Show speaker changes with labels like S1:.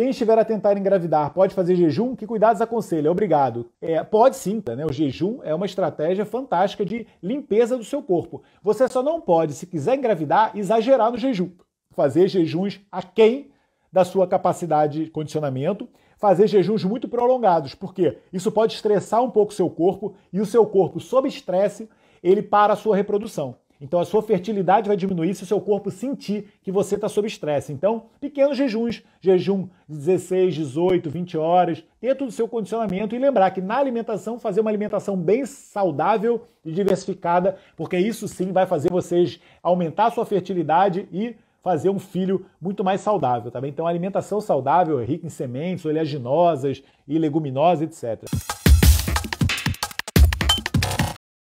S1: Quem estiver a tentar engravidar pode fazer jejum? Que cuidados aconselha? Obrigado. É, pode sim, né? O jejum é uma estratégia fantástica de limpeza do seu corpo. Você só não pode, se quiser engravidar, exagerar no jejum. Fazer jejuns aquém da sua capacidade de condicionamento, fazer jejuns muito prolongados, porque isso pode estressar um pouco o seu corpo e o seu corpo, sob estresse, ele para a sua reprodução. Então a sua fertilidade vai diminuir se o seu corpo sentir que você está sob estresse. Então, pequenos jejuns, jejum 16, 18, 20 horas, ter todo o seu condicionamento e lembrar que na alimentação fazer uma alimentação bem saudável e diversificada, porque isso sim vai fazer vocês aumentar a sua fertilidade e fazer um filho muito mais saudável, tá bem? Então, alimentação saudável, rica em sementes, oleaginosas e leguminosas, etc.